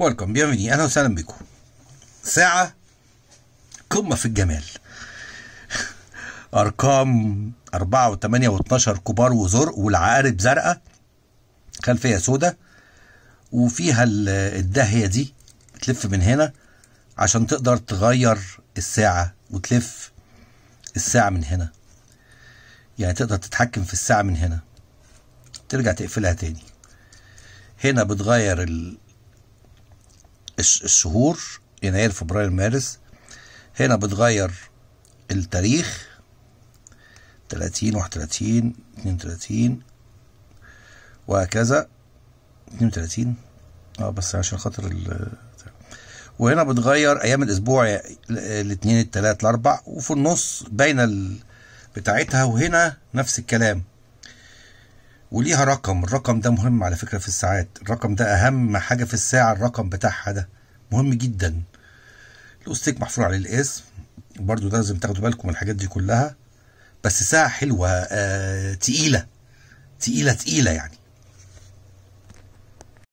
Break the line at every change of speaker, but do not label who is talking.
ويلكم بيانفيني اهلا وسهلا بكم ساعة قمة في الجمال ارقام أربعة وثمانية واتناشر كبار وزر والعقارب زرقاء خلفية سودة وفيها الداهية دي تلف من هنا عشان تقدر تغير الساعة وتلف الساعة من هنا يعني تقدر تتحكم في الساعة من هنا ترجع تقفلها تاني هنا بتغير الشهور يناير فبراير مارس هنا بتغير التاريخ 30 31 32 وهكذا 32 اه بس عشان خاطر ال وهنا بتغير ايام الاسبوع الاثنين الثلاث الاربع وفي النص باينه بتاعتها وهنا نفس الكلام وليها رقم الرقم ده مهم على فكرة في الساعات الرقم ده أهم حاجة في الساعة الرقم بتاعها ده مهم جدا الأوستيك محفور عليه الاسم برضو ده لازم تاخدوا بالكم من الحاجات دي كلها بس ساعة حلوة آه تقيلة تقيلة تقيلة يعني